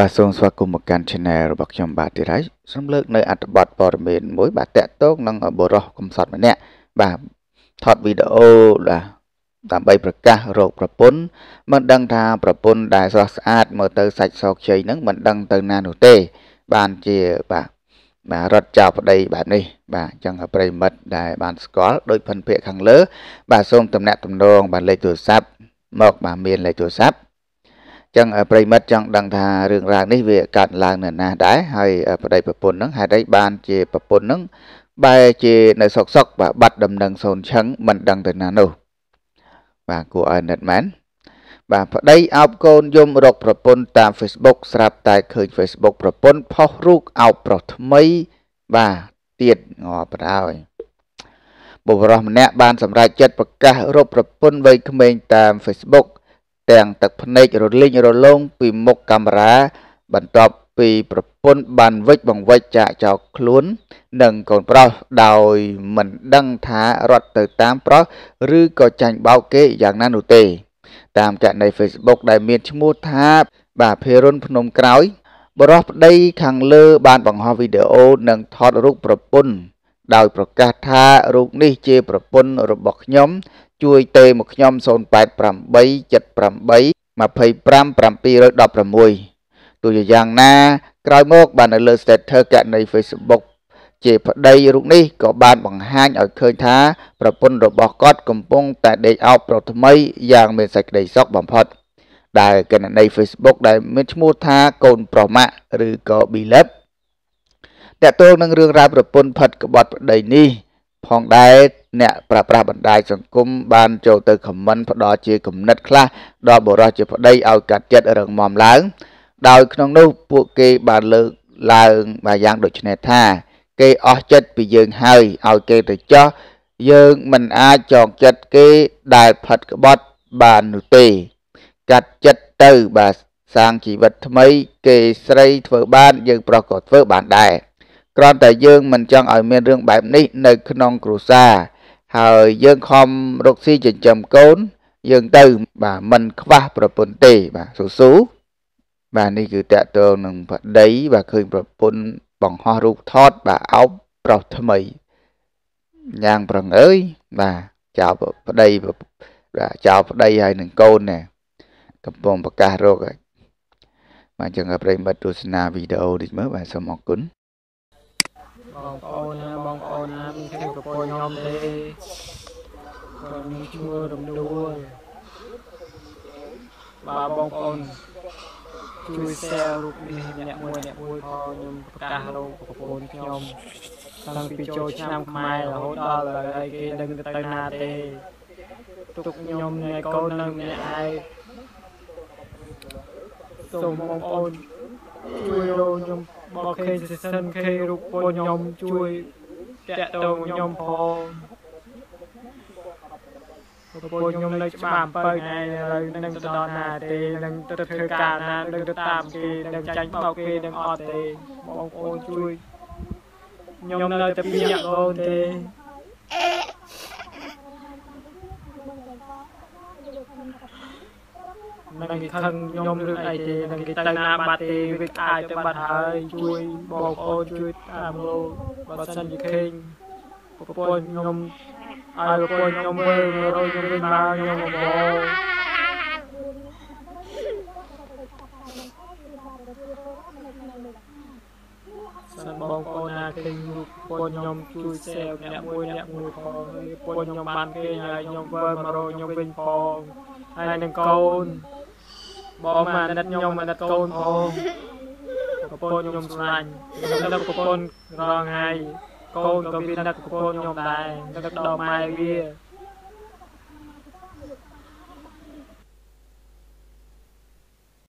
បាទសូមស្វាគមន៍មកកាន់ Channel របស់ខ្ញុំបាទទីរ៉ៃសូមលើកនៅអត្ថបទព័ត៌មានមួយបាទតាក់ទងនឹងបរោះកំសត់ម្នាក់បាទថតវីដេអូបាទដើម្បីប្រកាសរោគប្រពន្ធមិនដឹងថាប្រពន្ធដែលស្រស់ស្អាតមើលទៅសាច់សខ្ចីនឹងមិនដឹងទៅណានោះទេបានជាបាទបាទរត់ចោលប្តីបែបនេះបាទអញ្ចឹងប្រិមិត្តដែលបានស្គាល់ដោយភិនភាកខាងលើ បាទសូមតំណាក់តំណងបាទលេខទូរស័ព្ទមកបាទមានលេខទូរស័ព្ទចឹងប្រិមិត្តចង់ដឹងថារឿងរ៉ាវនេះវាកើតឡើងនៅណាដែរហើយប្តីប្រពន្ធនឹងហេតុអីបានជាប្រពន្ធនឹងបែរជានៅសុកសុកបាទបាត់ដំណឹងសូនឆឹងមិនដឹងទៅណានោះបាទគួរឲ្យណិតមែនបាទប្តីអោបកូនយំរកប្រពន្ធតាម Facebook ស្រាប់តែឃើញ Facebook ប្រពន្ធផុសរូបអោបប្រុសថ្មីបាទទៀតងប់ដែរបុរសម្នាក់បានសម្រេចចិត្តប្រកាសរកប្រពន្ធវ័យក្មេងតាម Facebook ទាំងទឹកភ្នែករលីងរលោងពីមុខកាមេរ៉ាបន្ទាប់ពីប្រពន្ធបានវិចបង្វិចចាកចោលខ្លួន និងកូនប្រុសដោយមិនដឹងថារត់ទៅតាមប្រុសឬក៏ចាញ់បោកគេយ៉ាងណានោះទេ តាមចាក់នៃ Facebook ដែលមានឈ្មោះថា បាទភិរុនភ្នំក្រោយបរោះប្តីខាងលើបានបង្ហោះវីដេអូនិងថតរូបប្រពន្ធដោយប្រកាសថារូបនេះជាប្រពន្ធរបស់ខ្ញុំជួយទេមកខ្ញុំ08878725716ទូជាយ៉ាងណា ក្រោយមក បាននៅលើ status កណី Facebook ជាប្តីរូបនេះក៏បានបង្ហាញឲ្យឃើញថា ប្រពន្ធរបស់គាត់កំពុងតែដេកអោបប្រថ្មីយ៉ាងមានសេចក្តីសុខបំផុតដែលកណនី Facebook ដែលមានឈ្មោះថាកូនប្រុសម៉ាក់ឬក៏ Bilep តកតងនឹងរឿងរ៉ាវប្រពន្ធផិតក្បត់ប្តីនេះផងដែរអ្នកប្រើប្រាស់បណ្ដាញសង្គមបាន ចូលទៅខមមិនផ្ដល់ជាគំនិតខ្លះដល់បរិសុទ្ធជាប្តីឲ្យកាត់ចិត្តរឹងមាំឡើង ដោយក្នុងនោះពួកគេបានលើកឡើងមកយ៉ាងដូចនេះថាគេអស់ចិត្តពីយើងហើយឲ្យគេទៅចោះយើងមិនអាចចងចិត្តគេដែលផិតក្បត់បាននោះទេកាត់ចិត្តទៅបាទសាងជីវិតថ្មីគេស្រីធ្វើបានយើង ប្រុសក៏ធ្វើបានដែរគ្រាន់តែយើងមិនចង់ឲ្យមានរឿងបែបនេះនៅក្នុងគ្រួសារហើយយើងខំរកស៊ីចិញ្ចឹមកូន យើងទៅបាទមិនខ្វះប្រពន្ធទេបាទស៊ូស៊ូបាទនេះគឺតកតងនឹងប្តីបាទឃើញប្រពន្ធបង្ហោះរូបថតបាទអោបប្រុសថ្មីយ៉ាងប្រងអើយបាទចោលប្តីបាទចោលប្តីហើយនឹងកូនណែកំពុងប្រកាសរកហើយបាទចឹងប្រិមិត្តទស្សនាវីដេអូនេះមើលបាទសូមអរគុណបងប្អូនណាបងប្អូនណាមិនឃើញប្រពន្ធខ្ញុំទេគាត់នឹងជួយរំដួលបាទបងប្អូនជួយ share រូបនេះអ្នកមួយ អ្នកមួយផងខ្ញុំប្រកាសលោកប្រពន្ធខ្ញុំតាំងពីចូលឆ្នាំខ្មែររហូតដល់ឥឡូវគេដឹងទៅណាទេទុកខ្ញុំនៃកូននៅម្នាក់ឯងសូមបងប្អូនជួយរោខ្ញុំមកឃើញសិសិនឃើញរូបពលខ្ញុំជួយតាក់ទងខ្ញុំផងប្រពន្ធខ្ញុំនៅច្បាប់7ថ្ងៃឥឡូវនឹងទៅដល់ណាទេនឹងទៅធ្វើការណានឹងទៅតាមគេនឹងចាញ់បោកគេនឹងអត់ទេបងប្អូនជួយខ្ញុំនៅតែពីអ្នកអូនទេនឹងគេខឹងខ្ញុំឬអីទេនឹងគេទៅណាបាត់ទេវាអាចទៅបាត់ហើយជួយបងប្អូនជួយតាមលោកបើសិនជាឃើញប្រពន្ធខ្ញុំឲ្យប្រពន្ធខ្ញុំមើលរយខ្ញុំវិញមកខ្ញុំមកបងសិនបងប្អូនណាឃើញរូបពូនខ្ញុំជួយសែវអ្នក មួយអ្នកមួយផងពូនខ្ញុំបានគេហើយខ្ញុំធ្វើមករកខ្ញុំវិញផងហើយនឹងកូនបងមកអាណិតខ្ញុំអាណិតកូនផងប្រពន្ធខ្ញុំស្លាញ់ខ្ញុំនឹកប្រពន្ធរងហើយកូនក៏មាននឹកប្រពន្ធខ្ញុំដែរនឹកដល់ម៉ែវា